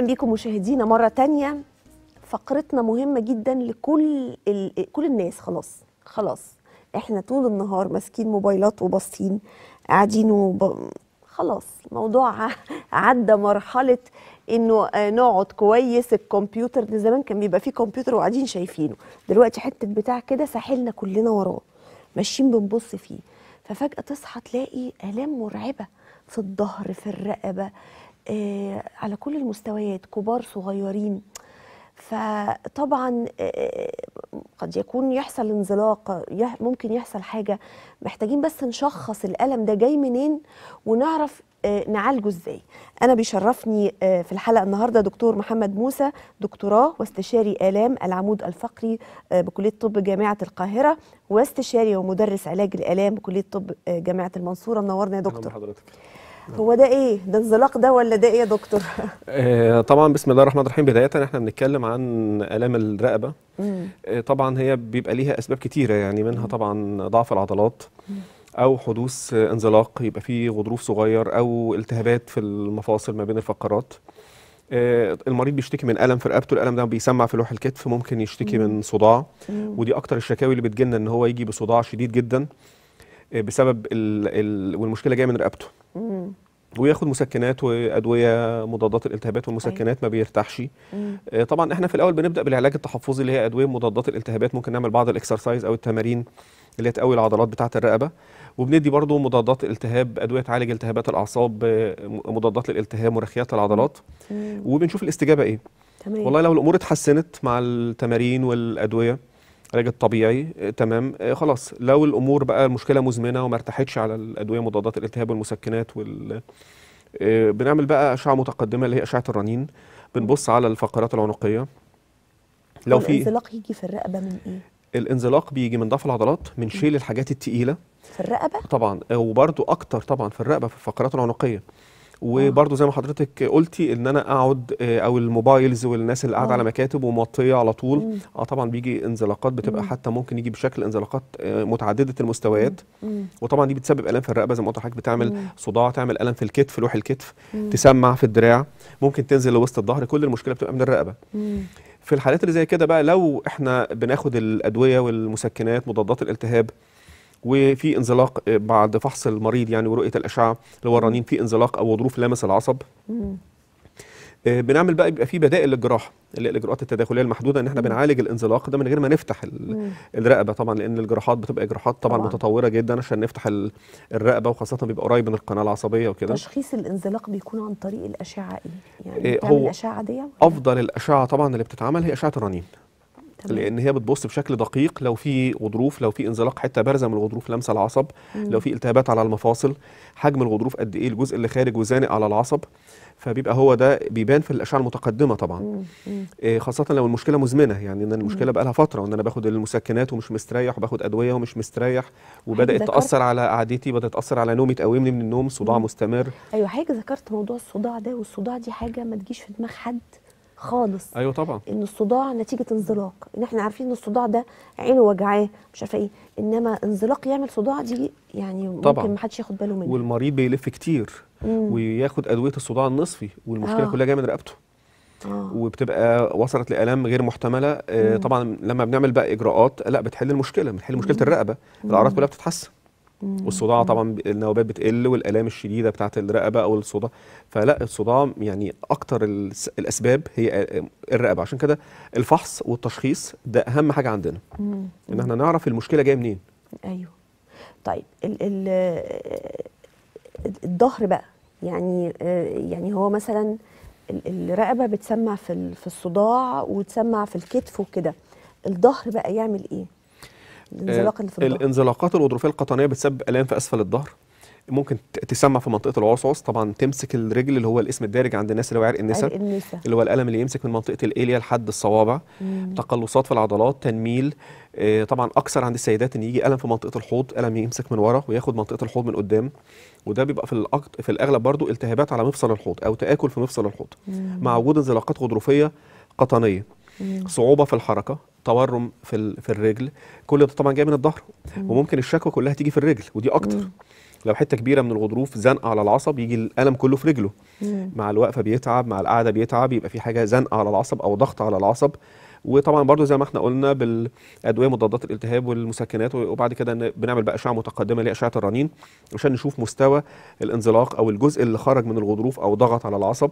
اهلا بيكم مشاهدينا مره تانية فقرتنا مهمه جدا لكل ال... كل الناس خلاص خلاص احنا طول النهار ماسكين موبايلات وباصين قاعدين وب... خلاص الموضوع عدى مرحله انه آه، نقعد كويس الكمبيوتر ده زمان كان بيبقى فيه كمبيوتر وقاعدين شايفينه دلوقتي حته بتاع كده ساحلنا كلنا وراه ماشيين بنبص فيه ففجاه تصحى تلاقي الام مرعبه في الظهر في الرقبه آه، على كل المستويات كبار صغيرين فطبعا آه، آه، قد يكون يحصل انزلاق ممكن يحصل حاجة محتاجين بس نشخص الألم ده جاي منين ونعرف نعالجه ازاي أنا بيشرفني في الحلقة النهاردة دكتور محمد موسى دكتوراه واستشاري آلام العمود الفقري بكلية طب جامعة القاهرة واستشاري ومدرس علاج الآلام بكلية طب جامعة المنصورة منورنا يا دكتور حضرتك هو ده ايه ده انزلاق ده ولا ده ايه يا دكتور آه، طبعا بسم الله الرحمن الرحيم بدايه احنا بنتكلم عن الام الرقبه آه، طبعا هي بيبقى ليها اسباب كتيره يعني منها طبعا ضعف العضلات او حدوث انزلاق يبقى فيه غضروف صغير او التهابات في المفاصل ما بين الفقرات آه، المريض بيشتكي من الم في رقبته الالم ده بيسمع في لوح الكتف ممكن يشتكي من صداع ودي اكتر الشكاوي اللي بتجيلنا ان هو يجي بصداع شديد جدا آه، بسبب ال ال والمشكله جايه من رقبته وياخد مسكنات وادويه مضادات الالتهابات والمسكنات أيوة. ما بيرتاحش آه، طبعا احنا في الاول بنبدا بالعلاج التحفظي اللي هي ادويه مضادات الالتهابات ممكن نعمل بعض الاكسرسايز او التمارين اللي هي تقوي العضلات بتاعه الرقبه وبندي برضو مضادات الالتهاب ادويه تعالج التهابات الاعصاب آه، مضادات للالتهاب مرخيات العضلات مم. وبنشوف الاستجابه ايه تمام. والله لو الامور اتحسنت مع التمارين والادويه علاج الطبيعي آه، تمام آه، خلاص لو الامور بقى المشكله مزمنه وما ارتحتش على الادويه مضادات الالتهاب والمسكنات وال آه، بنعمل بقى اشعه متقدمه اللي هي اشعه الرنين بنبص على الفقرات العنقيه لو في الانزلاق يجي في الرقبه من ايه الانزلاق بيجي من ضعف العضلات من شيل الحاجات التقيله في الرقبه طبعا وبرده اكتر طبعا في الرقبه في الفقرات العنقيه وبرضه زي ما حضرتك قلتي ان انا اقعد آه، او الموبايلز والناس اللي قاعده على مكاتب ومطيه على طول اه طبعا بيجي انزلاقات بتبقى مم. حتى ممكن يجي بشكل انزلاقات آه، متعدده المستويات مم. وطبعا دي بتسبب الام في الرقبه زي ما قلت لحضرتك بتعمل صداع تعمل الم في الكتف لوح الكتف تسمع في الدراع ممكن تنزل لوسط الظهر كل المشكله بتبقى من الرقبه في الحالات اللي زي كده بقى لو احنا بناخد الادويه والمسكنات مضادات الالتهاب وفي انزلاق آه، بعد فحص المريض يعني ورؤيه الاشعه للورانين في انزلاق او ظروف لامس العصب آه، بنعمل بقى بيبقى في بدائل للجراحه اللي هي الاجراءات التداخليه المحدوده ان احنا بنعالج الانزلاق ده من غير ما نفتح الرقبه طبعا لان الجراحات بتبقى جراحات طبعا, طبعاً. متطوره جدا عشان نفتح الرقبه وخاصه بيبقى قريب من القناه العصبيه وكده تشخيص الانزلاق بيكون عن طريق الاشعه ايه؟ يعني آه، هو الاشعه دي افضل الاشعه طبعا اللي بتتعمل هي اشعه الرنين تمام. لان هي بتبص بشكل دقيق لو في غضروف لو في انزلاق حته بارزه من الغضروف لمسه العصب مم. لو في التهابات على المفاصل حجم الغضروف قد ايه الجزء اللي خارج وزانق على العصب فبيبقى هو ده بيبان في الاشعه المتقدمه طبعا مم. آه، خاصه لو المشكله مزمنه يعني ان المشكله بقى لها فتره وان انا باخد المسكنات ومش مستريح وباخد ادويه ومش مستريح وبدات تاثر على قعدتي بدات تاثر على نومي تقومني من النوم صداع مم. مستمر ايوه حاجه ذكرت موضوع الصداع ده والصداع دي حاجه ما تجيش في دماغ حد خالص ايوه طبعا ان الصداع نتيجه انزلاق ان احنا عارفين ان الصداع ده عينه وجعاه مش عارفه ايه انما انزلاق يعمل صداع دي يعني طبعا. ممكن ما حدش ياخد باله منه والمريض بيلف كتير مم. وياخد ادويه الصداع النصفي والمشكله آه. كلها جايه من رقبته آه. وبتبقى وصلت لالام غير محتمله آه طبعا لما بنعمل بقى اجراءات لا بتحل المشكله بتحل مشكله مم. الرقبه الاعراض كلها بتتحسن والصداع طبعا النوبات بتقل والالام الشديده بتاعه الرقبه او الصداع فلا الصداع يعني اكتر الاسباب هي الرقبه عشان كده الفحص والتشخيص ده اهم حاجه عندنا مم. ان احنا نعرف المشكله جايه منين ايوه طيب ال ال الظهر بقى يعني آه، يعني هو مثلا الرقبه بتسمع في في الصداع وتسمع في الكتف وكده الظهر بقى يعمل ايه الانزلاق اللي في الظهر الانزلاقات الغضروفيه القطنيه بتسبب الام في اسفل الظهر ممكن تسمع في منطقه العصعص طبعا تمسك الرجل اللي هو الاسم الدارج عند الناس اللي هو عرق النسا اللي هو الالم اللي يمسك من منطقه الاليا لحد الصوابع مم. تقلصات في العضلات تنميل آه، طبعا اكثر عند السيدات ان يجي الم في منطقه الحوض الم يمسك من ورا وياخد منطقه الحوض من قدام وده بيبقى في الأكت... في الاغلب برضو التهابات على مفصل الحوض او تاكل في مفصل الحوض مم. مع وجود انزلاقات غضروفيه قطنيه مم. صعوبه في الحركه تورم في في الرجل كل ده طبعا جاي من الظهر وممكن الشكوى كلها تيجي في الرجل ودي اكتر مم. لو حته كبيره من الغضروف زنقه على العصب يجي الالم كله في رجله مم. مع الوقفه بيتعب مع القعده بيتعب يبقى في حاجه زنقه على العصب او ضغط على العصب وطبعا برضو زي ما احنا قلنا بالادويه مضادات الالتهاب والمسكنات وبعد كده بنعمل بقى اشعه متقدمه لاشعه الرنين عشان نشوف مستوى الانزلاق او الجزء اللي خرج من الغضروف او ضغط على العصب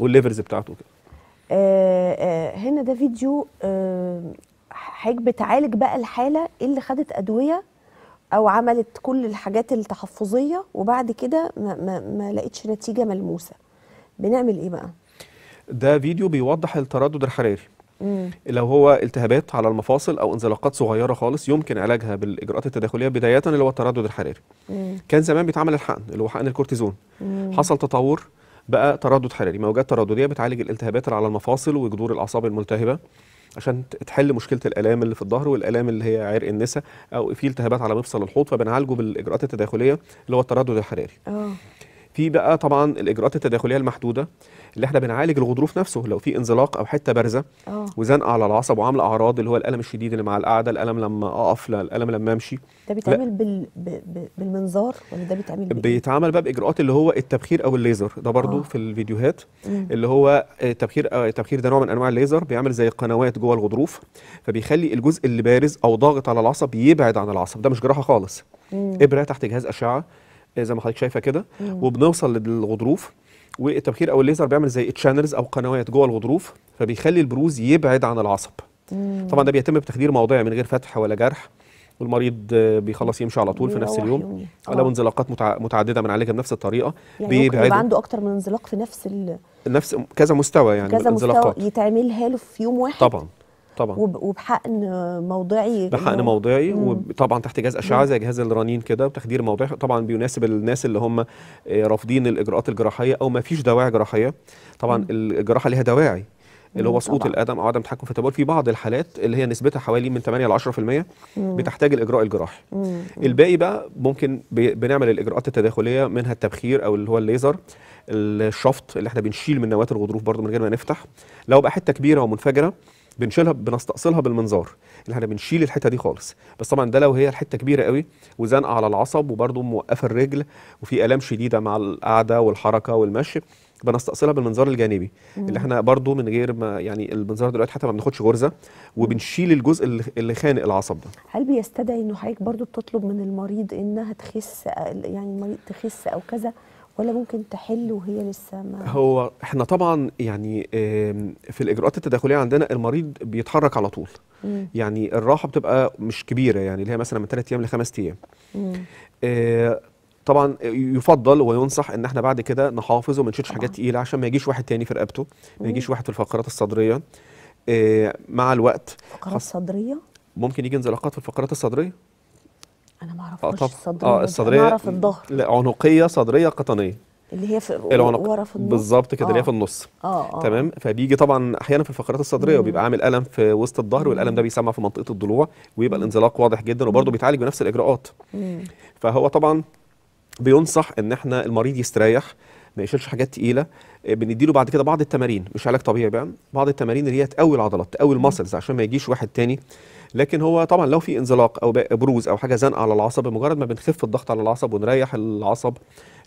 والليفرز بتاعته كده آه، آه، هنا ده فيديو حضرتك آه، بتعالج بقى الحاله اللي خدت ادويه او عملت كل الحاجات التحفظيه وبعد كده ما, ما, ما لقيتش نتيجه ملموسه بنعمل ايه بقى ده فيديو بيوضح التردد الحراري مم. لو هو التهابات على المفاصل او انزلاقات صغيره خالص يمكن علاجها بالاجراءات التداخليه بدايه اللي هو التردد الحراري مم. كان زمان بيتعمل الحقن اللي هو حقن الكورتيزون مم. حصل تطور بقى تردد حراري موجات تردديه بتعالج الالتهابات اللي على المفاصل وجذور الاعصاب الملتهبه عشان تحل مشكله الالام اللي في الظهر والالام اللي هي عرق النسا او في التهابات على مفصل الحوض فبنعالجه بالاجراءات التداخليه اللي هو التردد الحراري. أوه. في بقى طبعا الاجراءات التداخليه المحدوده اللي احنا بنعالج الغضروف نفسه لو في انزلاق او حته بارزه آه. وزنقه على العصب وعامله اعراض اللي هو الالم الشديد اللي مع القعده الالم لما اقف الالم لما امشي ده بيتعمل بال... ب... بالمنظار ولا ده بيتعمل بايه بيتعمل بقى باجراءات اللي هو التبخير او الليزر ده برضو آه. في الفيديوهات مم. اللي هو تبخير آه، التبخير ده نوع من انواع الليزر بيعمل زي قنوات جوه الغضروف فبيخلي الجزء اللي بارز او ضاغط على العصب يبعد عن العصب ده مش جراحه خالص مم. ابره تحت جهاز اشعه زي ما حضرتك شايفه كده وبنوصل للغضروف والتبخير او الليزر بيعمل زي تشانلز او قنوات جوه الغضروف فبيخلي البروز يبعد عن العصب مم. طبعا ده بيتم بتخدير موضعي من غير فتح ولا جرح والمريض بيخلص يمشي على طول في نفس اليوم لو آه. انزلاقات متعدده متعدده عليك بنفس الطريقه يعني بيبقى يبقى عنده اكتر من انزلاق في نفس ال... نفس كذا مستوى يعني كذا مستوى يتعملها له في يوم واحد طبعا طبعا وبحقن موضعي بحقن موضعي مم. وطبعا تحت جهاز اشعه زي جهاز الرنين كده وتخدير موضعي طبعا بيناسب الناس اللي هم آه، رافضين الاجراءات الجراحيه او ما فيش دواعي جراحيه طبعا مم. الجراحه ليها دواعي اللي هو سقوط القدم او عدم تحكم في التبول في بعض الحالات اللي هي نسبتها حوالي من 8 ل 10% بتحتاج الاجراء الجراحي الباقي بقى ممكن بنعمل الاجراءات التداخليه منها التبخير او اللي هو الليزر الشفط اللي احنا بنشيل من نواه الغضروف برضه من غير ما نفتح لو بقى حته كبيره ومنفجره بنشيلها بنستأصلها بالمنظار اللي احنا بنشيل الحته دي خالص بس طبعا ده لو هي الحته كبيره قوي وزنقه على العصب وبرده موقفه الرجل وفي الام شديده مع القعده والحركه والمشي بنستأصلها بالمنظار الجانبي مم. اللي احنا برده من غير ما يعني المنظار دلوقتي حتى ما بناخدش غرزه وبنشيل الجزء اللي خانق العصب ده هل بيستدعي انه حضرتك برده بتطلب من المريض انها تخس يعني المريض تخس او كذا ولا ممكن تحل وهي لسه ما هو احنا طبعا يعني في الاجراءات التداخليه عندنا المريض بيتحرك على طول مم. يعني الراحه بتبقى مش كبيره يعني اللي هي مثلا من 3 ايام لخمس ايام آه، طبعا يفضل وينصح ان احنا بعد كده نحافظ وما نشيلش حاجات تقيله عشان ما يجيش واحد تاني في رقبته ما يجيش واحد في الفقرات الصدريه آه، مع الوقت فقرات صدريه ممكن يجي انزلاقات في الفقرات الصدريه انا ما اعرفش الصدريه اه الصدريه اعرف الظهر عنقيه صدريه قطنيه اللي هي في العنق ورا في النص بالظبط كده آه. اللي هي آه. في النص اه اه تمام فبيجي طبعا احيانا في الفقرات الصدريه وبيبقى عامل الم في وسط الظهر والالم ده بيسمع في منطقه الضلوع ويبقى الانزلاق واضح جدا وبرده بيتعالج بنفس الاجراءات فهو طبعا بينصح ان احنا المريض يستريح ما يشيلش حاجات تقيله آه، بنديله بعد كده بعض التمارين مش علاج طبيعي بقى بعض التمارين اللي هي تقوي العضلات تقوي المسلز عشان ما يجيش واحد تاني لكن هو طبعا لو في انزلاق او بروز او حاجه زنقه على العصب بمجرد ما بنخف الضغط على العصب ونريح العصب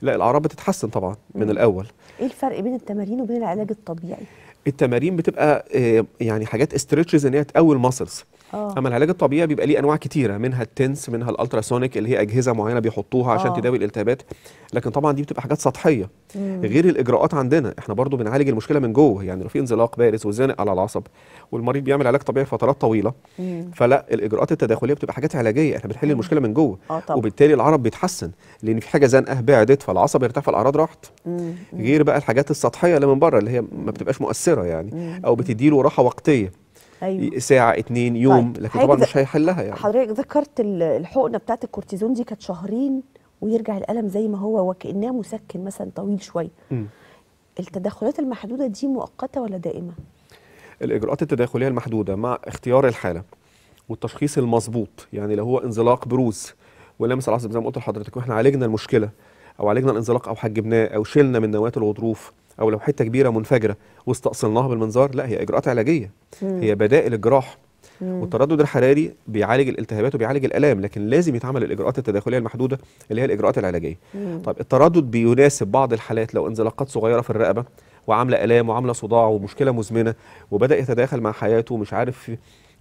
لا الاعراض بتتحسن طبعا من الاول ايه الفرق بين التمارين وبين العلاج الطبيعي التمارين بتبقى آه، يعني حاجات استرتشز ان هي تقوي الماسلز أوه. اما العلاج الطبيعي بيبقى ليه انواع كتيره منها التنس منها الالتراسونيك اللي هي اجهزه معينه بيحطوها عشان أوه. تداوي الالتهابات لكن طبعا دي بتبقى حاجات سطحيه مم. غير الاجراءات عندنا احنا برضو بنعالج المشكله من جوه يعني لو في انزلاق بارز وزانق على العصب والمريض بيعمل علاج طبيعي فترات طويله مم. فلا الاجراءات التداخليه بتبقى حاجات علاجيه احنا بنحل مم. المشكله من جوه آه، طبعا. وبالتالي العرب بيتحسن لان في حاجه زنقه بعدت فالعصب ارتفع فالاعراض راحت غير بقى الحاجات السطحيه اللي من بره اللي هي ما بتبقاش مؤثره يعني مم. او له راحه وقتيه أيوة. ساعه اتنين يوم طيب. لكن طبعا مش هيحلها يعني حضرتك ذكرت الحقنه بتاعت الكورتيزون دي كانت شهرين ويرجع الالم زي ما هو وكانه مسكن مثلا طويل شويه التدخلات المحدوده دي مؤقته ولا دائمه الاجراءات التداخليه المحدوده مع اختيار الحاله والتشخيص المظبوط يعني لو هو انزلاق بروز ولمس العصب زي ما قلت لحضرتك واحنا عالجنا المشكله او عالجنا الانزلاق او حجبناه او شلنا من نواه الغضروف او لو حته كبيره منفجره واستأصلناها بالمنظار لا هي اجراءات علاجيه مم. هي بدائل الجراح مم. والتردد الحراري بيعالج الالتهابات وبيعالج الالام لكن لازم يتعمل الاجراءات التداخليه المحدوده اللي هي الاجراءات العلاجيه مم. طيب التردد بيناسب بعض الحالات لو انزلاقات صغيره في الرقبه وعامله الام وعامله صداع ومشكله مزمنه وبدا يتداخل مع حياته ومش عارف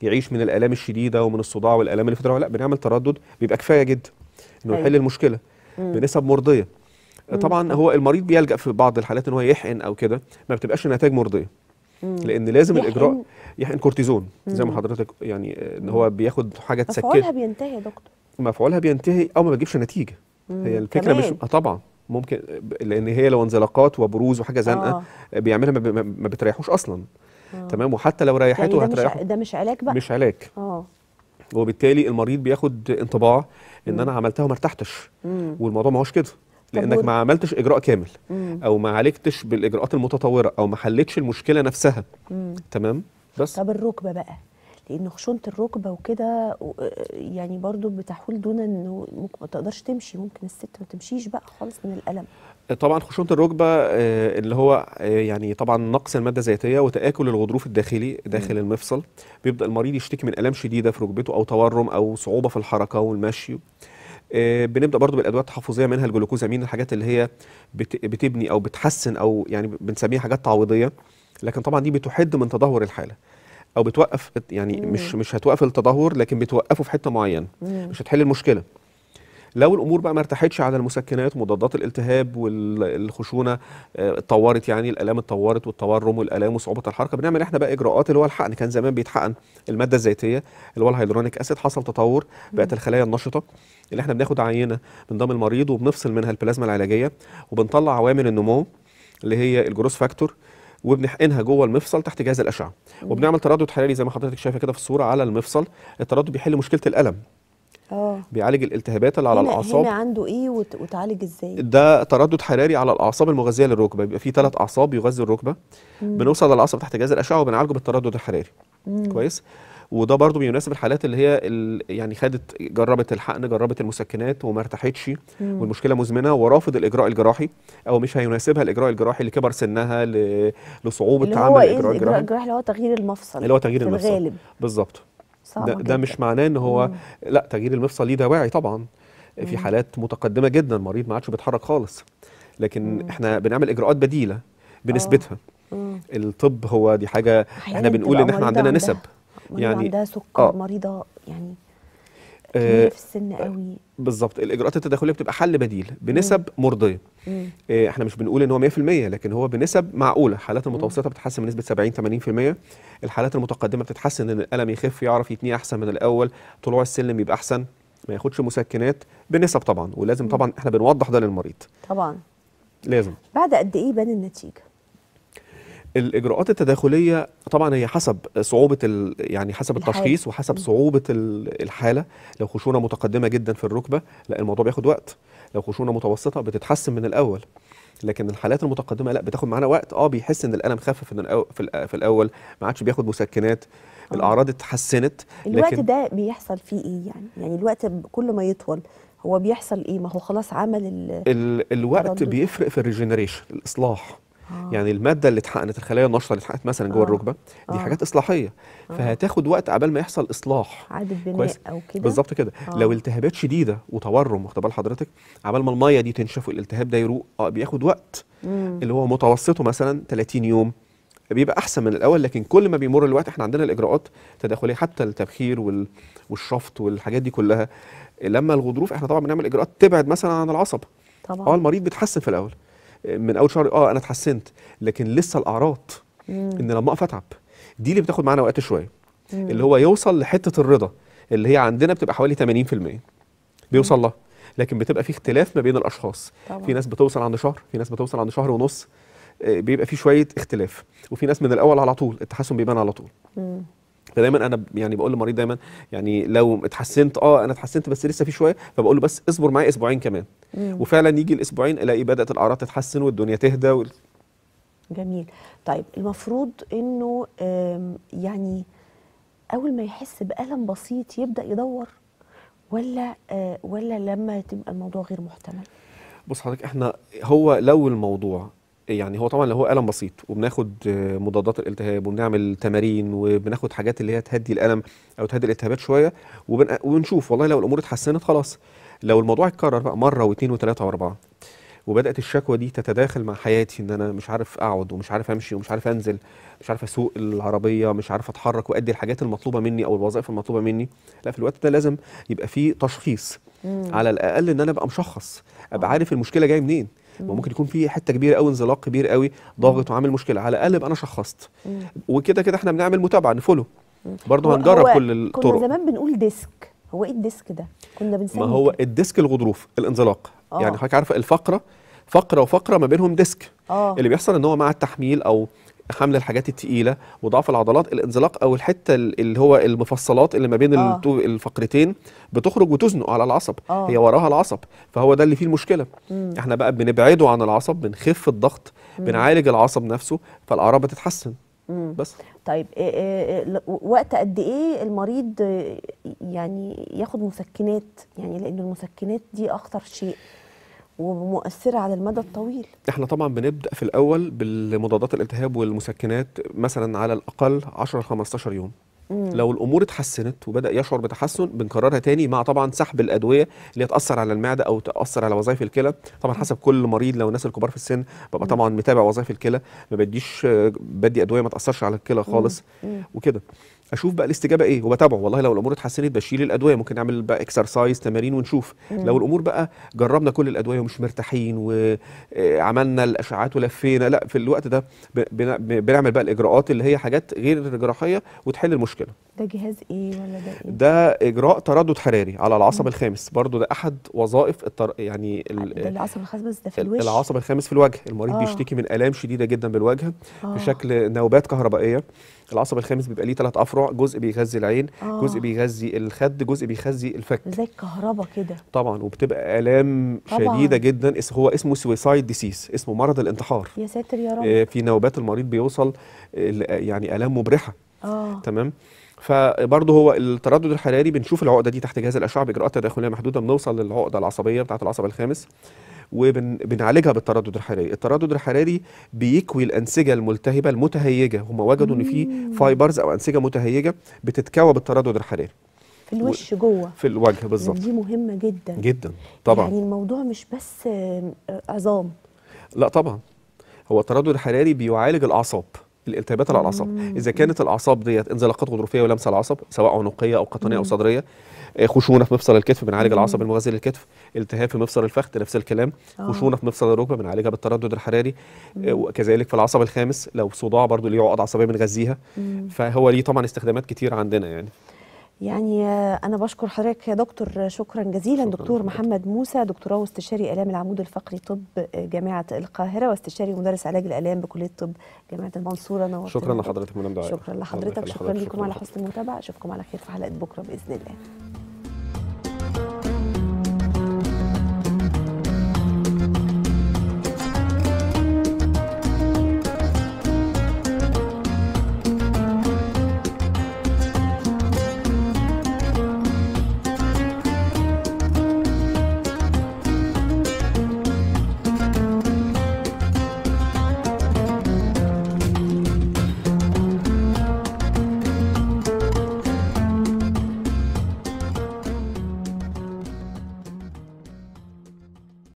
يعيش من الالام الشديده ومن الصداع والالام اللي في لا بنعمل تردد بيبقى كفايه جدا انه أيوة. يحل المشكله مم. بنسب مرضيه طبعا هو المريض بيلجا في بعض الحالات ان هو يحقن او كده ما بتبقاش النتائج مرضيه لان لازم الاجراء يحقن كورتيزون زي ما حضرتك يعني آه، ان هو بياخد حاجه تسكر مفعولها بينتهي يا دكتور مفعولها بينتهي او ما بتجيبش نتيجه هي الفكره مش طبعا ممكن لان هي لو انزلاقات وبروز وحاجه زنقه آه. بيعملها ما بتريحوش اصلا آه. تمام وحتى لو يعني ريحته يعني هتريحه ده مش علاج بقى مش علاج اه وبالتالي المريض بياخد انطباع ان مم. انا عملتها وما ارتحتش والموضوع ما هوش كده لانك ما عملتش اجراء كامل مم. او ما عالجتش بالاجراءات المتطوره او ما حلتش المشكله نفسها مم. تمام بس طب الركبه بقى لان خشونه الركبه وكده آه، يعني برضو بتحول دون انه ممكن ما تقدرش تمشي ممكن الست ما تمشيش بقى خالص من الالم طبعا خشونه الركبه آه، اللي هو آه، يعني طبعا نقص الماده الزيتيه وتاكل الغضروف الداخلي داخل المفصل بيبدا المريض يشتكي من الام شديده في ركبته او تورم او صعوبه في الحركه والمشي آه، بنبدا برضو بالادوات التحفظيه منها الجلوكوزامين الحاجات اللي هي بتبني او بتحسن او يعني بنسميها حاجات تعويضيه لكن طبعا دي بتحد من تدهور الحاله او بتوقف يعني مش مش هتوقف التدهور لكن بتوقفه في حته معينه مش هتحل المشكله لو الامور بقى ما ارتاحتش على المسكنات ومضادات الالتهاب والخشونه آه، اتطورت يعني الالام اتطورت والتورم والالام وصعوبه الحركه بنعمل احنا بقى اجراءات اللي هو الحقن كان زمان بيتحقن الماده الزيتيه اللي هو الهيدرونيك اسيد حصل تطور بقت الخلايا النشطه اللي احنا بناخد عينه من دم المريض وبنفصل منها البلازما العلاجيه وبنطلع عوامل النمو اللي هي الجروس فاكتور وبنحقنها جوه المفصل تحت جهاز الاشعه وبنعمل تردد حراري زي ما حضرتك شايفه كده في الصوره على المفصل التردد بيحل مشكله الالم اه بيعالج الالتهابات اللي على هنا الاعصاب هنا عنده ايه وتعالج ازاي ده تردد حراري على الاعصاب المغذيه للركبه بيبقى فيه ثلاث اعصاب يغذي الركبه مم. بنوصل للعصب تحت جهاز الاشعه وبنعالجه بالتردد الحراري مم. كويس وده برضو بيناسب الحالات اللي هي ال... يعني خدت جربت الحقن جربت المسكنات وما ارتاحتش والمشكله مزمنه ورافض الاجراء الجراحي او مش هيناسبها الاجراء الجراحي لكبر سنها ل... لصعوبه تعامل إيه الاجراء الجراحي اللي هو الاجراء الجراحي اللي هو تغيير المفصل اللي هو تغيير المفصل بالظبط ده, ده مش معناه ان هو مم. لا تغيير المفصل ليه دواعي طبعا مم. في حالات متقدمه جدا المريض ما عادش بيتحرك خالص لكن مم. احنا بنعمل اجراءات بديله بنسبتها آه. الطب هو دي حاجه احنا بنقول ان احنا عندنا نسب يعني عندها سكر آه. مريضه يعني آه، في السن آه، قوي بالظبط الاجراءات التداخليه بتبقى حل بديل بنسب مم. مرضيه مم. آه، احنا مش بنقول ان هو 100% لكن هو بنسب معقوله الحالات المتوسطه بتتحسن بنسبه 70 80% الحالات المتقدمه بتتحسن ان الالم يخف يعرف يتنيه احسن من الاول طلوع السلم يبقى احسن ما ياخدش مسكنات بنسب طبعا ولازم مم. طبعا احنا بنوضح ده للمريض طبعا لازم بعد قد ايه بان النتيجه الاجراءات التداخليه طبعا هي حسب صعوبه ال... يعني حسب التشخيص وحسب صعوبه الحاله لو خشونه متقدمه جدا في الركبه لا الموضوع بياخد وقت لو خشونه متوسطه بتتحسن من الاول لكن الحالات المتقدمه لا بتاخد معانا وقت اه بيحس ان الالم خفف في الاول ما عادش بياخد مسكنات أوه. الاعراض اتحسنت الوقت لكن ده بيحصل فيه ايه يعني يعني الوقت كل ما يطول هو بيحصل ايه ما هو خلاص عمل ال... ال... الوقت بيفرق في الريجنريشن الاصلاح آه. يعني الماده اللي اتحقنت الخلايا النشطه اللي اتحقنت مثلا جوه آه. الركبه دي آه. حاجات اصلاحيه آه. فهتاخد وقت قبل ما يحصل اصلاح عاده بناء او كده بالظبط كده آه. لو التهابات شديده وتورم واخد بال حضرتك قبل ما الميه دي تنشف والالتهاب ده يروق اه بياخد وقت مم. اللي هو متوسطه مثلا 30 يوم بيبقى احسن من الاول لكن كل ما بيمر الوقت احنا عندنا الاجراءات التداخليه حتى التبخير وال... والشفط والحاجات دي كلها لما الغضروف احنا طبعا بنعمل اجراءات تبعد مثلا عن العصب طبعا اه المريض بيتحسن في الاول من اول شهر اه انا اتحسنت لكن لسه الاعراض مم. ان لما اقف اتعب دي اللي بتاخد معانا وقت شويه اللي هو يوصل لحته الرضا اللي هي عندنا بتبقى حوالي 80% بيوصل لها لكن بتبقى في اختلاف ما بين الاشخاص طبعا. في ناس بتوصل عند شهر في ناس بتوصل عند شهر ونص آه، بيبقى في شويه اختلاف وفي ناس من الاول على طول التحسن بيبان على طول مم. فدايما انا يعني بقول للمريض دايما يعني لو اتحسنت اه انا اتحسنت بس لسه في شويه فبقول له بس اصبر معايا اسبوعين كمان مم. وفعلا يجي الاسبوعين الاقي بدات الاعراض تتحسن والدنيا تهدى وال... جميل طيب المفروض انه يعني اول ما يحس بالم بسيط يبدا يدور ولا آه، ولا لما تبقى الموضوع غير محتمل بص حضرتك احنا هو لو الموضوع يعني هو طبعا لو هو الم بسيط وبناخد آه، مضادات الالتهاب وبنعمل تمارين وبناخد حاجات اللي هي تهدي الالم او تهدي الالتهابات شويه وبن... ونشوف والله لو الامور اتحسنت خلاص لو الموضوع اتكرر بقى مره واثنين وثلاثه واربعه وبدات الشكوى دي تتداخل مع حياتي ان انا مش عارف اقعد ومش عارف امشي ومش عارف انزل مش عارف اسوق العربيه مش عارف اتحرك وادي الحاجات المطلوبه مني او الوظائف المطلوبه مني لا في الوقت ده لازم يبقى في تشخيص على الاقل ان انا ابقى مشخص ابقى آه. عارف المشكله جايه منين ما ممكن يكون في حته كبيره قوي انزلاق كبير قوي ضاغط وعامل مشكله على الاقل انا شخصت وكده كده احنا بنعمل متابعه نفولو برضه هنجرب كل الطرق كنا زمان بنقول ديسك هو ايه الديسك ده كنا بنسميه ما هو الديسك الغضروف الانزلاق أوه. يعني آه. حضرتك عارفه الفقره فقره وفقره ما بينهم ديسك أوه. اللي بيحصل ان هو مع التحميل او حمل الحاجات التقيله وضعف العضلات الانزلاق او الحته اللي هو المفصلات اللي ما بين آه. الفقرتين بتخرج وتزنق على العصب آه. هي وراها العصب فهو ده اللي فيه المشكله مم. احنا بقى بنبعده عن العصب بنخف الضغط مم. بنعالج العصب نفسه فالاعراض بتتحسن مم. بس طيب إيه إيه وقت قد ايه المريض يعني ياخد مسكنات يعني لان المسكنات دي اخطر شيء ومؤثره على المدى الطويل احنا طبعا بنبدا في الاول بالمضادات الالتهاب والمسكنات مثلا على الاقل 10 15 يوم مم. لو الامور اتحسنت وبدا يشعر بتحسن بنكررها تاني مع طبعا سحب الادويه اللي تاثر على المعده او تاثر على وظائف الكلى طبعا حسب كل مريض لو الناس الكبار في السن ببقى طبعا متابع وظائف الكلى ما بديش بدي ادويه ما تاثرش على الكلى خالص مم. مم. وكده اشوف بقى الاستجابه ايه وبتابعه والله لو الامور اتحسنت بشيل الادويه ممكن نعمل بقى اكسرسايز تمارين ونشوف مم. لو الامور بقى جربنا كل الادويه ومش مرتاحين وعملنا آه، الاشعاعات ولفينا لا في الوقت ده بنعمل بقى الاجراءات اللي هي حاجات غير جراحيه وتحل المشكله ده جهاز ايه ولا ده ايه؟ ده اجراء تردد حراري على العصب الخامس برضو ده احد وظائف التر... يعني ال... العصب الخامس ده في الوش العصب الخامس في الوجه المريض آه. بيشتكي من الام شديده جدا بالوجه آه. بشكل نوبات كهربائيه العصب الخامس بيبقى ليه ثلاث افرع جزء بيغذي العين آه. جزء بيغذي الخد جزء بيغذي الفك زي الكهرباء كده طبعا وبتبقى الام طبعاً. شديده جدا هو اسمه سويسايد ديسيس اسمه مرض الانتحار يا ساتر يا رب آه، في نوبات المريض بيوصل يعني الام مبرحه آه. تمام فبرضه هو التردد الحراري بنشوف العقده دي تحت جهاز الاشعه باجراءات تداخليه محدوده بنوصل للعقده العصبيه بتاعه العصب الخامس وبنعالجها بالتردد الحراري التردد الحراري بيكوي الانسجه الملتهبه المتهيجه هم وجدوا ان في فايبرز او انسجه متهيجه بتتكوى بالتردد الحراري في الوش جوه في الوجه يعني بالظبط دي مهمه جدا جدا طبعا يعني الموضوع مش بس عظام لا طبعا هو التردد الحراري بيعالج الاعصاب الالتهابات على الاعصاب اذا كانت الاعصاب ديت انزلاقات غضروفيه ولمسه العصب سواء عنقيه او قطنيه او صدريه آه، خشونه في مفصل الكتف بنعالج العصب المغذي للكتف التهاب في مفصل الفخذ نفس الكلام آه. خشونه في مفصل الركبه بنعالجها بالتردد الحراري آه، وكذلك في العصب الخامس لو صداع برضو ليه عقد عصبيه بنغذيها فهو ليه طبعا استخدامات كتير عندنا يعني يعني آه، أنا بشكر حضرتك يا دكتور شكرا جزيلا شكرا دكتور شكرا. محمد موسى دكتوراه واستشاري آلام العمود الفقري طب آه، جامعة القاهرة واستشاري مدرس علاج الآلام بكلية الطب جامعة المنصورة نورتنا شكرا لحضرتك منى شكرا لحضرتك شكرا, شكرا لكم على حسن المتابعة أشوفكم على خير في حلقة بكرة بإذن الله